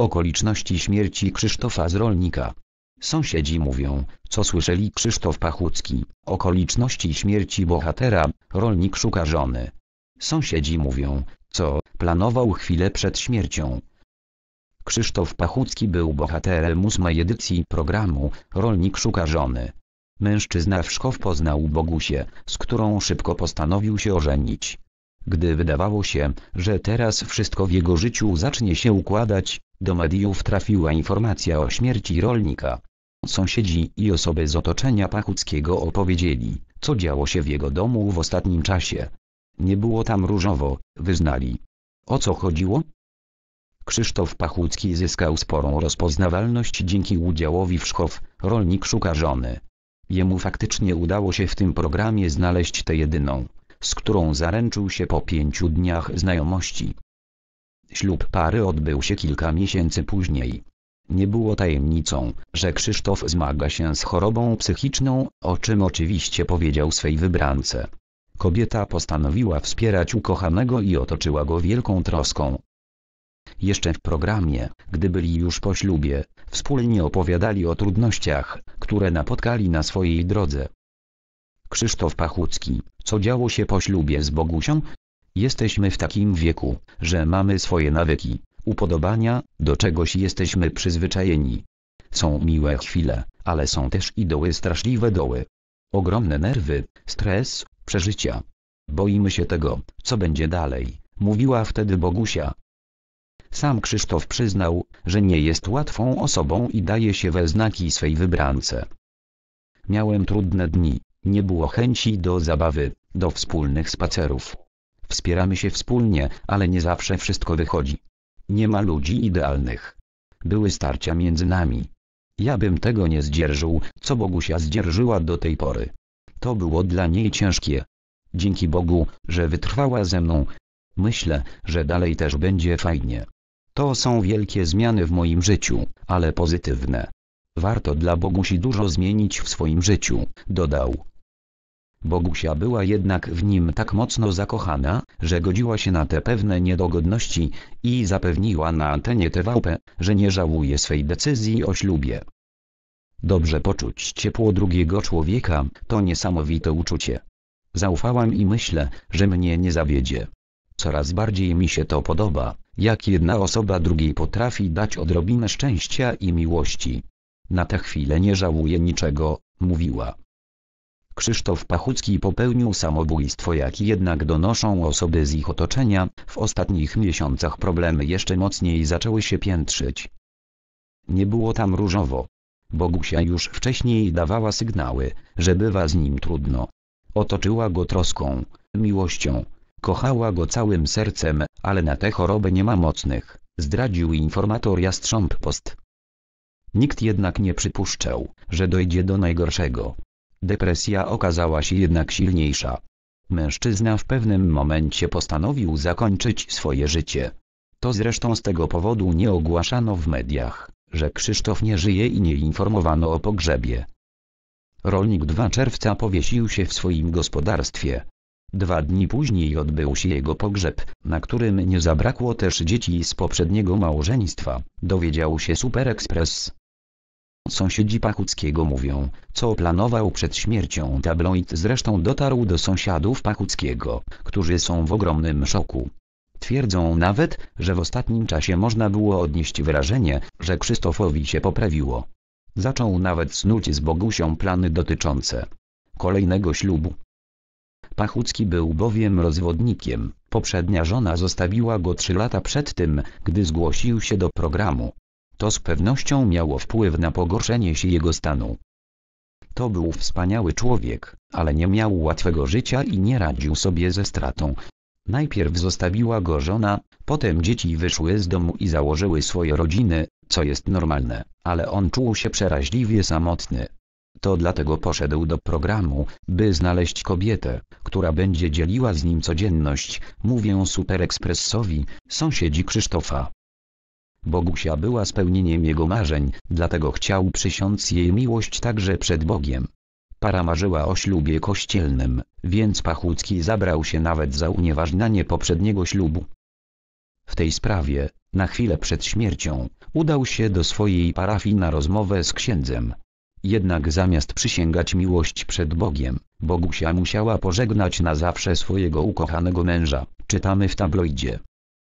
Okoliczności śmierci Krzysztofa z Rolnika. Sąsiedzi mówią, co słyszeli Krzysztof Pachucki. Okoliczności śmierci bohatera, rolnik szuka żony. Sąsiedzi mówią, co planował chwilę przed śmiercią. Krzysztof Pachucki był bohaterem ósmej edycji programu Rolnik szuka żony. Mężczyzna w Szkow poznał Bogusię, z którą szybko postanowił się ożenić. Gdy wydawało się, że teraz wszystko w jego życiu zacznie się układać, do mediów trafiła informacja o śmierci rolnika. Sąsiedzi i osoby z otoczenia Pachuckiego opowiedzieli, co działo się w jego domu w ostatnim czasie. Nie było tam różowo, wyznali. O co chodziło? Krzysztof Pachucki zyskał sporą rozpoznawalność dzięki udziałowi w Szkow, rolnik szuka żony. Jemu faktycznie udało się w tym programie znaleźć tę jedyną, z którą zaręczył się po pięciu dniach znajomości. Ślub pary odbył się kilka miesięcy później. Nie było tajemnicą, że Krzysztof zmaga się z chorobą psychiczną, o czym oczywiście powiedział swej wybrance. Kobieta postanowiła wspierać ukochanego i otoczyła go wielką troską. Jeszcze w programie, gdy byli już po ślubie, wspólnie opowiadali o trudnościach, które napotkali na swojej drodze. Krzysztof Pachucki, co działo się po ślubie z Bogusią, Jesteśmy w takim wieku, że mamy swoje nawyki, upodobania, do czegoś jesteśmy przyzwyczajeni. Są miłe chwile, ale są też i doły straszliwe doły. Ogromne nerwy, stres, przeżycia. Boimy się tego, co będzie dalej, mówiła wtedy Bogusia. Sam Krzysztof przyznał, że nie jest łatwą osobą i daje się we znaki swej wybrance. Miałem trudne dni, nie było chęci do zabawy, do wspólnych spacerów. Wspieramy się wspólnie, ale nie zawsze wszystko wychodzi. Nie ma ludzi idealnych. Były starcia między nami. Ja bym tego nie zdzierżył, co Bogusia zdzierżyła do tej pory. To było dla niej ciężkie. Dzięki Bogu, że wytrwała ze mną. Myślę, że dalej też będzie fajnie. To są wielkie zmiany w moim życiu, ale pozytywne. Warto dla Bogusi dużo zmienić w swoim życiu, dodał. Bogusia była jednak w nim tak mocno zakochana, że godziła się na te pewne niedogodności i zapewniła na antenie TVP, że nie żałuje swej decyzji o ślubie. Dobrze poczuć ciepło drugiego człowieka to niesamowite uczucie. Zaufałam i myślę, że mnie nie zawiedzie. Coraz bardziej mi się to podoba, jak jedna osoba drugiej potrafi dać odrobinę szczęścia i miłości. Na tę chwilę nie żałuję niczego, mówiła. Krzysztof Pachucki popełnił samobójstwo jak jednak donoszą osoby z ich otoczenia, w ostatnich miesiącach problemy jeszcze mocniej zaczęły się piętrzyć. Nie było tam różowo. Bogusia już wcześniej dawała sygnały, że bywa z nim trudno. Otoczyła go troską, miłością, kochała go całym sercem, ale na tę chorobę nie ma mocnych, zdradził informator Jastrząb Post. Nikt jednak nie przypuszczał, że dojdzie do najgorszego. Depresja okazała się jednak silniejsza. Mężczyzna w pewnym momencie postanowił zakończyć swoje życie. To zresztą z tego powodu nie ogłaszano w mediach, że Krzysztof nie żyje i nie informowano o pogrzebie. Rolnik 2 czerwca powiesił się w swoim gospodarstwie. Dwa dni później odbył się jego pogrzeb, na którym nie zabrakło też dzieci z poprzedniego małżeństwa, dowiedział się Super Express. Sąsiedzi Pakuckiego mówią, co planował przed śmiercią tabloid zresztą dotarł do sąsiadów Pakuckiego, którzy są w ogromnym szoku. Twierdzą nawet, że w ostatnim czasie można było odnieść wrażenie, że Krzysztofowi się poprawiło. Zaczął nawet snuć z Bogusią plany dotyczące kolejnego ślubu. Pachucki był bowiem rozwodnikiem, poprzednia żona zostawiła go trzy lata przed tym, gdy zgłosił się do programu. To z pewnością miało wpływ na pogorszenie się jego stanu. To był wspaniały człowiek, ale nie miał łatwego życia i nie radził sobie ze stratą. Najpierw zostawiła go żona, potem dzieci wyszły z domu i założyły swoje rodziny, co jest normalne, ale on czuł się przeraźliwie samotny. To dlatego poszedł do programu, by znaleźć kobietę, która będzie dzieliła z nim codzienność, mówię Superekspresowi, sąsiedzi Krzysztofa. Bogusia była spełnieniem jego marzeń, dlatego chciał przysiąc jej miłość także przed Bogiem. Para marzyła o ślubie kościelnym, więc Pachucki zabrał się nawet za unieważnianie poprzedniego ślubu. W tej sprawie, na chwilę przed śmiercią, udał się do swojej parafii na rozmowę z księdzem. Jednak zamiast przysięgać miłość przed Bogiem, Bogusia musiała pożegnać na zawsze swojego ukochanego męża, czytamy w tabloidzie.